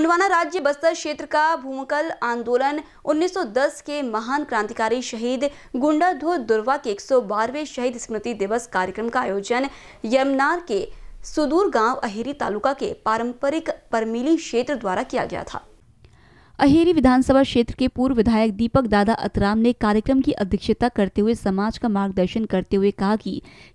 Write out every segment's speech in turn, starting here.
गोंडवाना राज्य बस्तर क्षेत्र का भूमकल आंदोलन 1910 के महान क्रांतिकारी शहीद गुंडाधो दुर्वा के 112वें शहीद स्मृति दिवस कार्यक्रम का आयोजन यमनार के सुदूर गांव अहिरी तालुका के पारंपरिक परमीली क्षेत्र द्वारा किया गया था अहेरी विधानसभा क्षेत्र के पूर्व विधायक दीपक दादा अतराम ने कार्यक्रम की अध्यक्षता करते हुए समाज का मार्गदर्शन करते हुए कहा कि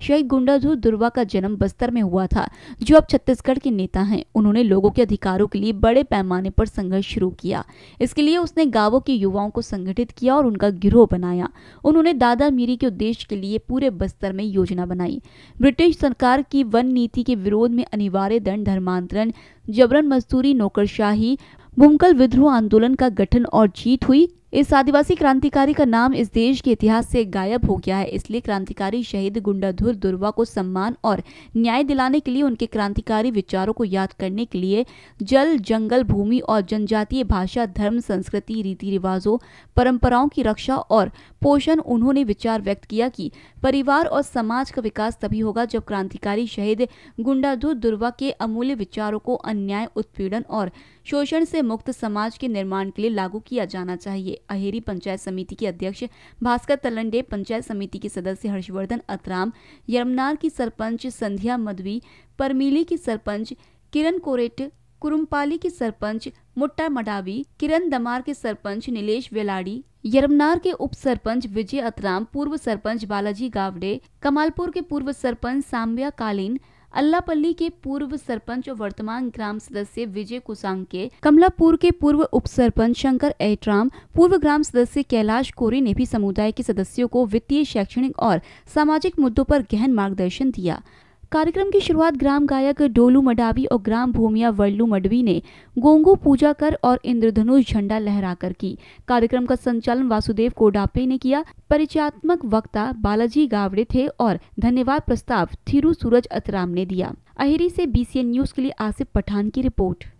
शहीद गुंडाधू दुर्वा का जन्म बस्तर में हुआ था जो अब छत्तीसगढ़ के नेता हैं उन्होंने लोगों के अधिकारों के लिए बड़े पैमाने पर संघर्ष शुरू किया इसके लिए उसने गाँवों के युवाओं को संगठित किया और उनका गिरोह बनाया उन्होंने दादा मीरी के उद्देश्य के लिए पूरे बस्तर में योजना बनाई ब्रिटिश सरकार की वन नीति के विरोध में अनिवार्य दंड धर्मांतरण जबरन मजदूरी नौकरशाही भूमकल विद्रोह आंदोलन का गठन और जीत हुई इस आदिवासी क्रांतिकारी का नाम इस देश के इतिहास से गायब हो गया है इसलिए क्रांतिकारी शहीद गुंडाधुर दुर्वा को सम्मान और न्याय दिलाने के लिए उनके क्रांतिकारी विचारों को याद करने के लिए जल जंगल भूमि और जनजातीय भाषा धर्म संस्कृति रीति रिवाजों परंपराओं की रक्षा और पोषण उन्होंने विचार व्यक्त किया कि परिवार और समाज का विकास तभी होगा जब क्रांतिकारी शहीद गुंडाधुर दुर्वा के अमूल्य विचारों को अन्याय उत्पीड़न और शोषण से मुक्त समाज के निर्माण के लिए लागू किया जाना चाहिए अहेरी पंचायत समिति के अध्यक्ष भास्कर तलंडे पंचायत समिति के सदस्य हर्षवर्धन अतराम यमनार की सरपंच संध्या मधवी परमीली की सरपंच किरण कोरेट कुरुमपाली की सरपंच मुट्टा मडावी किरण दमार के सरपंच नीलेश वेलाड़ी यरमनार के उप सरपंच विजय अतराम पूर्व सरपंच बालाजी गावडे कमालपुर के पूर्व सरपंच साम्या कालीन अल्लापल्ली के पूर्व सरपंच और वर्तमान ग्राम सदस्य विजय कुसांगके कमलापुर के पूर्व उप सरपंच शंकर एटराम पूर्व ग्राम सदस्य कैलाश कोरी ने भी समुदाय के सदस्यों को वित्तीय शैक्षणिक और सामाजिक मुद्दों पर गहन मार्गदर्शन दिया कार्यक्रम की शुरुआत ग्राम गायक डोलू मडावी और ग्राम भूमिया वर्लू मडवी ने गोंगो पूजा कर और इंद्रधनुष झंडा लहराकर की कार्यक्रम का संचालन वासुदेव कोडापे ने किया परिचयात्मक वक्ता बालाजी गावड़े थे और धन्यवाद प्रस्ताव थिरु सूरज अतराम ने दिया अहिरी से बीसीएन न्यूज के लिए आसिफ पठान की रिपोर्ट